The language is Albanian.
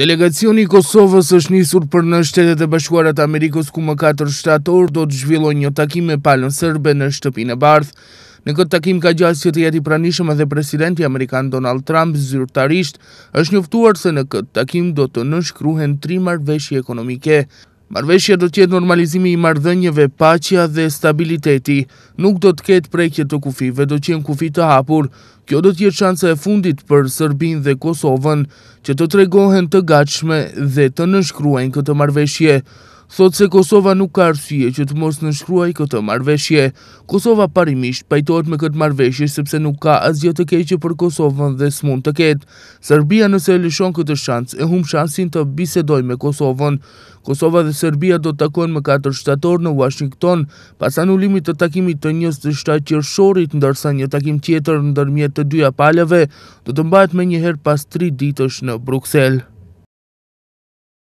Delegacioni i Kosovës është njësur për në shtetet e bashkuarat Amerikës ku më 4 shtator do të zhvilloj një takim me palën sërbe në shtëpinë e bardhë. Në këtë takim ka gjasë që të jeti pranishëm edhe presidenti Amerikan Donald Trump zyrtarisht është njëftuar se në këtë takim do të nëshkruhen tri marveshje ekonomike. Marveshja do tjetë normalizimi i mardhënjëve, pacja dhe stabiliteti. Nuk do të ketë prekje të kufive, do tjenë kufi të hapur. Kjo do tjetë shansa e fundit për Sërbin dhe Kosovën që të tregohen të gachme dhe të nëshkruen këtë marveshje thot se Kosova nuk ka arsye që të mos në shkruaj këtë marveshje. Kosova parimisht pajtojt me këtë marveshje sepse nuk ka azjo të keqe për Kosovën dhe s'mun të ketë. Serbia nëse e lëshon këtë shansë e hum shansin të bisedoj me Kosovën. Kosova dhe Serbia do të takojnë më 4 shtator në Washington, pas anulimit të takimit të njës të shtatë qërëshorit, ndërsa një takim tjetër në dërmjet të dyja paleve, do të mbajt me njëherë pas 3 ditësh në Bruxelles.